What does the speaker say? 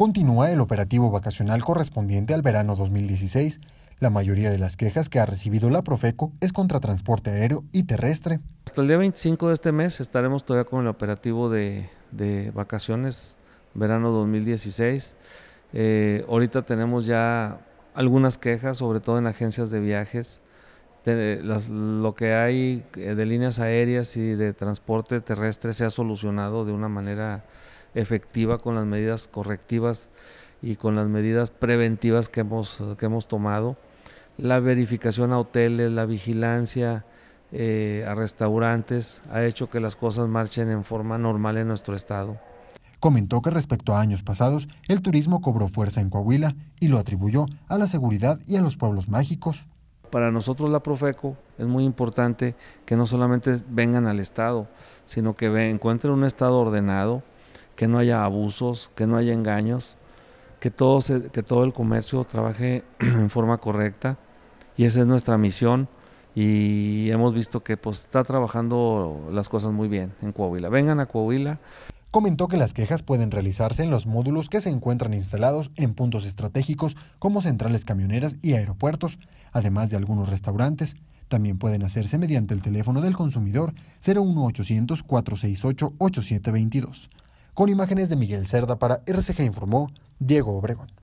Continúa el operativo vacacional correspondiente al verano 2016. La mayoría de las quejas que ha recibido la Profeco es contra transporte aéreo y terrestre. Hasta el día 25 de este mes estaremos todavía con el operativo de, vacaciones verano 2016. Eh, ahorita tenemos ya algunas quejas, sobre todo en agencias de viajes. lo que hay eh, de líneas aéreas y de transporte terrestre se ha solucionado de una manera efectiva con las medidas correctivas y con las medidas preventivas que hemos, que hemos tomado. La verificación a hoteles, la vigilancia eh, a restaurantes ha hecho que las cosas marchen en forma normal en nuestro estado. Comentó que respecto a años pasados, el turismo cobró fuerza en Coahuila y lo atribuyó a la seguridad y a los pueblos mágicos. Para nosotros la Profeco es muy importante que no solamente vengan al Estado, sino que encuentren un Estado ordenado, que no haya abusos, que no haya engaños, que todo, que todo el comercio trabaje en forma correcta y esa es nuestra misión y hemos visto que pues está trabajando las cosas muy bien en Coahuila. Vengan a Coahuila. Comentó que las quejas pueden realizarse en los módulos que se encuentran instalados en puntos estratégicos como centrales camioneras y aeropuertos, además de algunos restaurantes. También pueden hacerse mediante el teléfono del consumidor 01800 468 8722. Con imágenes de Miguel Cerda para RCG Informó, Diego Obregón.